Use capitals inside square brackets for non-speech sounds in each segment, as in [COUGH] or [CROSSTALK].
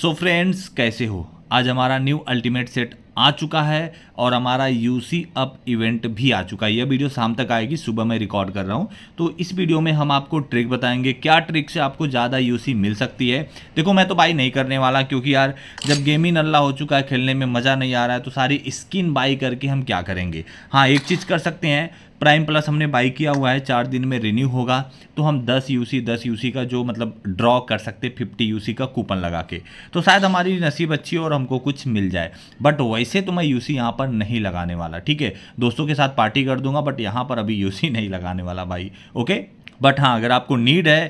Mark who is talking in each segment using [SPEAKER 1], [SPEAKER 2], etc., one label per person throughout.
[SPEAKER 1] सो so friends कैसे हो आज हमारा न्यू अल्टीमेट सेट आ चुका है और हमारा यू सी अप इवेंट भी आ चुका है यह वीडियो शाम तक आएगी सुबह मैं रिकॉर्ड कर रहा हूँ तो इस वीडियो में हम आपको ट्रिक बताएंगे क्या ट्रिक से आपको ज़्यादा यू सी मिल सकती है देखो मैं तो बाई नहीं करने वाला क्योंकि यार जब गेमिंग अल्ला हो चुका है खेलने में मज़ा नहीं आ रहा है तो सारी स्किन बाई करके हम क्या करेंगे हाँ एक चीज़ कर सकते हैं प्राइम प्लस हमने बाई किया हुआ है चार दिन में रिन्यू होगा तो हम 10 यूसी 10 यूसी का जो मतलब ड्रॉ कर सकते 50 यूसी का कूपन लगा के तो शायद हमारी नसीब अच्छी हो और हमको कुछ मिल जाए बट वैसे तो मैं यूसी यहाँ पर नहीं लगाने वाला ठीक है दोस्तों के साथ पार्टी कर दूंगा बट यहाँ पर अभी यूसी नहीं लगाने वाला भाई ओके बट हाँ अगर आपको नीड है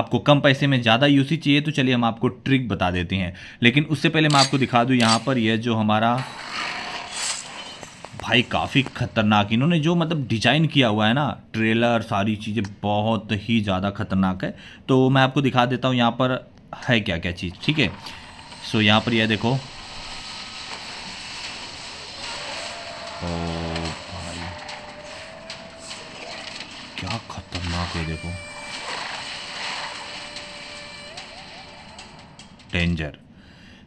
[SPEAKER 1] आपको कम पैसे में ज़्यादा यूसी चाहिए तो चलिए हम आपको ट्रिक बता देते हैं लेकिन उससे पहले मैं आपको दिखा दूँ यहाँ पर यह जो हमारा भाई काफ़ी खतरनाक इन्होंने जो मतलब डिजाइन किया हुआ है ना ट्रेलर सारी चीज़ें बहुत ही ज़्यादा खतरनाक है तो मैं आपको दिखा देता हूँ यहाँ पर है क्या क्या चीज़ ठीक है सो यहाँ पर यह देखो ओ भाई क्या खतरनाक है देखो डेंजर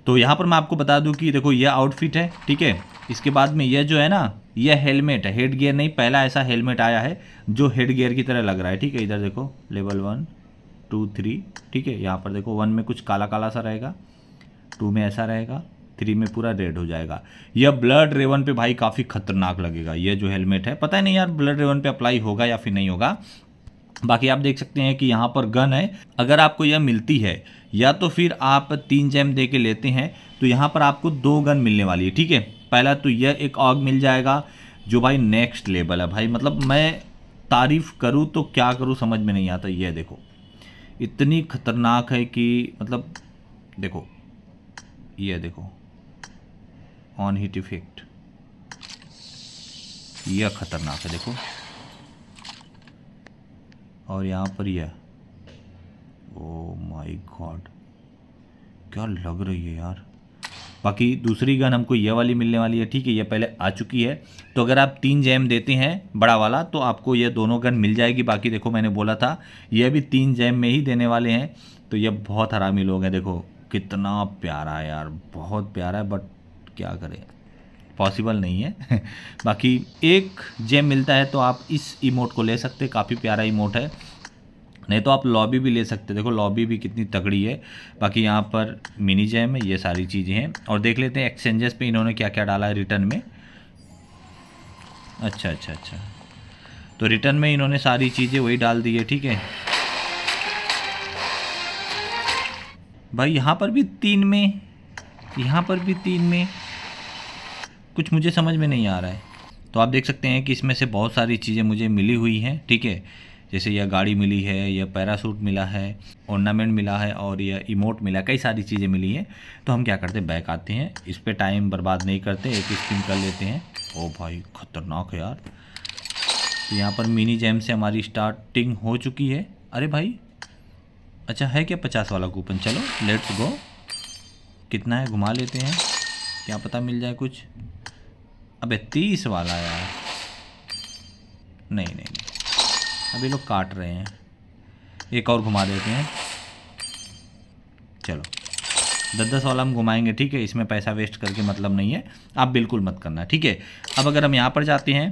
[SPEAKER 1] तो यहाँ पर मैं आपको बता दूँ कि देखो ये आउटफिट है ठीक है इसके बाद में यह जो है ना यह हेलमेट है हेड गियर नहीं पहला ऐसा हेलमेट आया है जो हेड गियर की तरह लग रहा है ठीक है इधर देखो लेवल वन टू थ्री ठीक है यहाँ पर देखो वन में कुछ काला काला सा रहेगा टू में ऐसा रहेगा थ्री में पूरा रेड हो जाएगा यह ब्लड रेवन पे भाई काफ़ी खतरनाक लगेगा यह जो हेलमेट है पता है नहीं यार ब्लड रेवन पे अप्लाई होगा या फिर नहीं होगा बाकी आप देख सकते हैं कि यहाँ पर गन है अगर आपको यह मिलती है या तो फिर आप तीन जैम दे के लेते हैं तो यहाँ पर आपको दो गन मिलने वाली है ठीक है पहला तो यह एक ऑग मिल जाएगा जो भाई नेक्स्ट लेवल है भाई मतलब मैं तारीफ़ करूँ तो क्या करूँ समझ में नहीं आता यह देखो इतनी खतरनाक है कि मतलब देखो यह देखो ऑन हिट इफेक्ट यह खतरनाक है देखो और यहाँ पर यह ओ माई गॉड क्या लग रही है यार बाकी दूसरी गन हमको यह वाली मिलने वाली है ठीक है यह पहले आ चुकी है तो अगर आप तीन जैम देते हैं बड़ा वाला तो आपको यह दोनों गन मिल जाएगी बाकी देखो मैंने बोला था यह भी तीन जैम में ही देने वाले हैं तो यह बहुत हरामी लोग हैं देखो कितना प्यारा है यार बहुत प्यारा है बट क्या करें पॉसिबल नहीं है [LAUGHS] बाकी एक जेम मिलता है तो आप इस इमोट को ले सकते काफ़ी प्यारा इमोट है नहीं तो आप लॉबी भी ले सकते देखो लॉबी भी कितनी तगड़ी है बाकी यहाँ पर मिनी जैम है ये सारी चीज़ें हैं और देख लेते हैं एक्सचेंजेस पे इन्होंने क्या क्या डाला है रिटर्न में अच्छा अच्छा अच्छा तो रिटर्न में इन्होंने सारी चीज़ें वही डाल दी है ठीक है भाई यहाँ पर भी तीन में यहाँ पर भी तीन में कुछ मुझे समझ में नहीं आ रहा है तो आप देख सकते हैं कि इसमें से बहुत सारी चीज़ें मुझे मिली हुई हैं ठीक है जैसे यह गाड़ी मिली है यह पैरासूट मिला है ऑर्नामेंट मिला है और यह इमोट मिला कई सारी चीज़ें मिली हैं तो हम क्या करते हैं बैक आते हैं इस पर टाइम बर्बाद नहीं करते एक स्किन कर लेते हैं ओ भाई ख़तरनाक है यार तो यहाँ पर मिनी जैम से हमारी स्टार्टिंग हो चुकी है अरे भाई अच्छा है क्या पचास वाला कूपन चलो लेट्स गो कितना है घुमा लेते हैं क्या पता मिल जाए कुछ अबे तीस वाला यार नहीं नहीं, नहीं। अभी लोग काट रहे हैं एक और घुमा देते हैं चलो दस दस वाला हम घुमाएंगे ठीक है इसमें पैसा वेस्ट करके मतलब नहीं है आप बिल्कुल मत करना ठीक है अब अगर हम यहाँ पर जाते हैं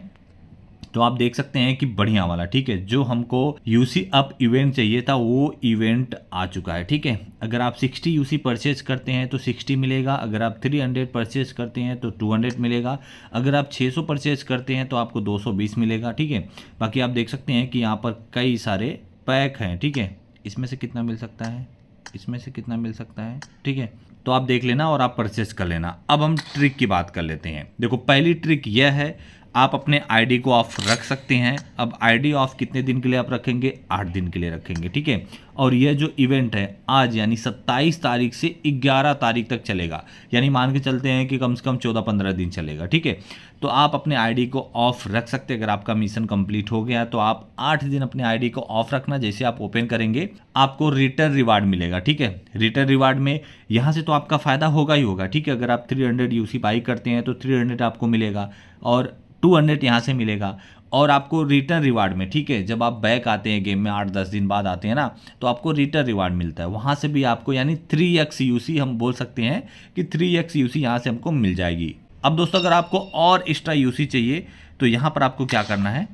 [SPEAKER 1] तो आप देख सकते हैं कि बढ़िया वाला ठीक है जो हमको यूसी अप इवेंट चाहिए था वो इवेंट आ चुका है ठीक है अगर आप 60 यूसी परचेज करते हैं तो 60 मिलेगा अगर आप 300 परचेज करते हैं तो 200 मिलेगा अगर आप 600 परचेज करते हैं तो आपको 220 मिलेगा ठीक है बाकी आप देख सकते हैं कि यहाँ पर कई सारे पैक हैं ठीक है इसमें से कितना मिल सकता है इसमें से कितना मिल सकता है ठीक है तो आप देख लेना और आप परचेज कर लेना अब हम ट्रिक की बात कर लेते हैं देखो पहली ट्रिक यह है आप अपने आईडी को ऑफ रख सकते हैं अब आईडी ऑफ कितने दिन के लिए आप रखेंगे आठ दिन के लिए रखेंगे ठीक है और यह जो इवेंट है आज यानी सत्ताईस तारीख से ग्यारह तारीख तक चलेगा यानी मान के चलते हैं कि कम से कम चौदह पंद्रह दिन चलेगा ठीक है तो आप अपने आईडी को ऑफ रख सकते हैं अगर आपका मिशन कंप्लीट हो गया तो आप आठ दिन अपने आईडी को ऑफ रखना जैसे आप ओपन करेंगे आपको रिटर्न रिवार्ड मिलेगा ठीक है रिटर्न रिवार्ड में यहाँ से तो आपका फ़ायदा होगा ही होगा ठीक है अगर आप थ्री हंड्रेड बाई करते हैं तो थ्री हंड्रेड आपको मिलेगा और टू हंड्रेड यहाँ से मिलेगा और आपको रिटर्न रिवार्ड में ठीक है जब आप बैक आते हैं गेम में आठ दस दिन बाद आते हैं ना तो आपको रिटर्न रिवार्ड मिलता है वहाँ से भी आपको यानी थ्री एक्स यू हम बोल सकते हैं कि थ्री एक्स यू सी यहाँ से हमको मिल जाएगी अब दोस्तों अगर आपको और एक्स्ट्रा यू चाहिए तो यहाँ पर आपको क्या करना है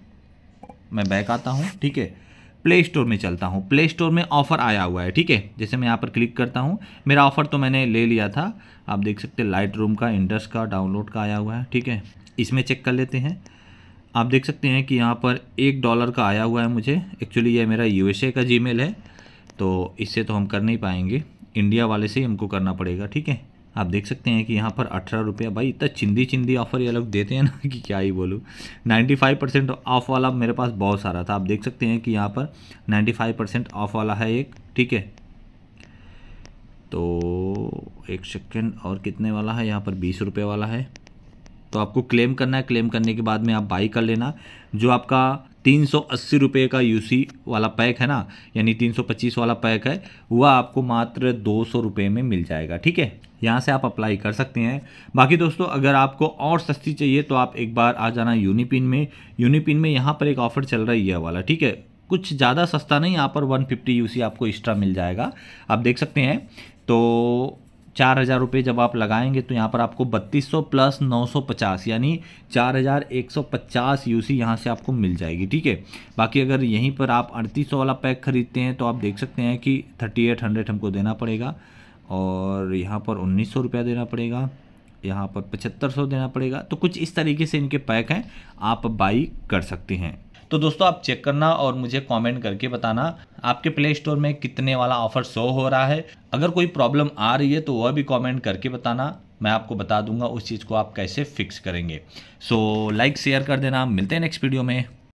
[SPEAKER 1] मैं बैक आता हूँ ठीक है प्ले स्टोर में चलता हूँ प्ले स्टोर में ऑफ़र आया हुआ है ठीक है जैसे मैं यहाँ पर क्लिक करता हूँ मेरा ऑफ़र तो मैंने ले लिया था आप देख सकते हैं लाइट रूम का इंडस का डाउनलोड का आया हुआ है ठीक है इसमें चेक कर लेते हैं आप देख सकते हैं कि यहाँ पर एक डॉलर का आया हुआ है मुझे एक्चुअली ये मेरा यू का जी है तो इससे तो हम कर नहीं पाएंगे इंडिया वाले से ही हमको करना पड़ेगा ठीक है आप देख सकते हैं कि यहाँ पर अठारह रुपया भाई इतना चिंदी चिंदी ऑफ़र ये लोग देते हैं ना [LAUGHS] कि क्या ही बोलूँ नाइन्टी फाइव परसेंट ऑफ़ वाला मेरे पास बहुत सारा था आप देख सकते हैं कि यहाँ पर नाइन्टी फाइव परसेंट ऑफ़ वाला है एक ठीक है तो एक सेकेंड और कितने वाला है यहाँ पर बीस रुपये वाला है तो आपको क्लेम करना है क्लेम करने के बाद में आप बाई कर लेना जो आपका तीन सौ अस्सी रुपये का यूसी वाला पैक है ना यानी तीन सौ पच्चीस वाला पैक है वह आपको मात्र दो सौ रुपये में मिल जाएगा ठीक है यहाँ से आप अप्लाई कर सकते हैं बाकी दोस्तों अगर आपको और सस्ती चाहिए तो आप एक बार आ जाना यूनिपिन में यूनिपिन में यहाँ पर एक ऑफ़र चल रहा है यह वाला ठीक है कुछ ज़्यादा सस्ता नहीं यहाँ पर 150 यूसी आपको एक्स्ट्रा मिल जाएगा आप देख सकते हैं तो चार हज़ार रुपये जब आप लगाएंगे तो यहाँ पर आपको बत्तीस सौ प्लस नौ सौ पचास यानी चार हज़ार एक सौ पचास यू सी यहाँ से आपको मिल जाएगी ठीक है बाकी अगर यहीं पर आप अड़तीस सौ वाला पैक ख़रीदते हैं तो आप देख सकते हैं कि थर्टी एट हंड्रेड हमको देना पड़ेगा और यहाँ पर उन्नीस सौ रुपया देना पड़ेगा यहाँ पर पचहत्तर सौ देना पड़ेगा तो कुछ इस तरीके से इनके पैक हैं आप बाई कर सकते हैं तो दोस्तों आप चेक करना और मुझे कमेंट करके बताना आपके प्ले स्टोर में कितने वाला ऑफर शो हो रहा है अगर कोई प्रॉब्लम आ रही है तो वह भी कमेंट करके बताना मैं आपको बता दूंगा उस चीज़ को आप कैसे फिक्स करेंगे सो लाइक शेयर कर देना मिलते हैं नेक्स्ट वीडियो में